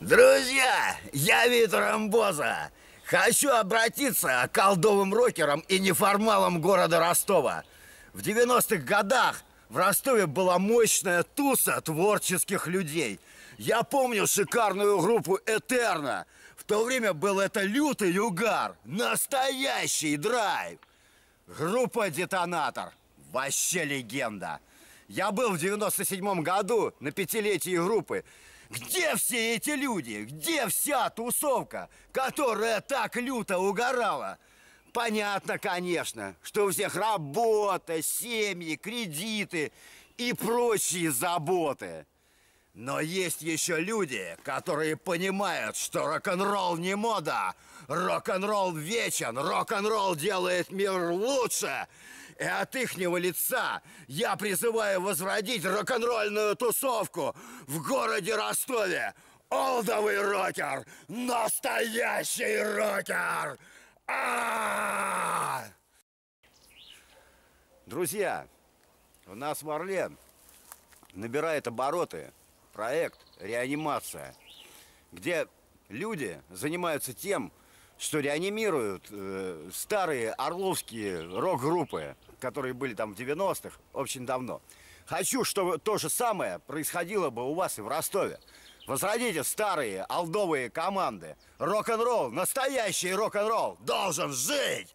Друзья, я Вит Амбоза. Хочу обратиться к колдовым рокерам и неформалам города Ростова. В 90-х годах в Ростове была мощная туса творческих людей. Я помню шикарную группу «Этерна». В то время был это лютый угар, настоящий драйв. Группа «Детонатор» – вообще легенда. Я был в 97 году на пятилетии группы. Где все эти люди? Где вся тусовка, которая так люто угорала? Понятно, конечно, что у всех работа, семьи, кредиты и прочие заботы. Но есть еще люди, которые понимают, что рок-н-ролл не мода. Рок-н-ролл вечен, рок-н-ролл делает мир лучше. И от ихнего лица я призываю возродить рок-н-ролльную тусовку в городе Ростове. Олдовый рокер! Настоящий рокер! А -а -а! Друзья, у нас Марлен набирает обороты проект «Реанимация», где люди занимаются тем, что реанимируют э, старые орловские рок-группы, которые были там в 90-х, очень давно. Хочу, чтобы то же самое происходило бы у вас и в Ростове. Возродите старые алдовые команды. Рок-н-ролл, настоящий рок-н-ролл должен жить!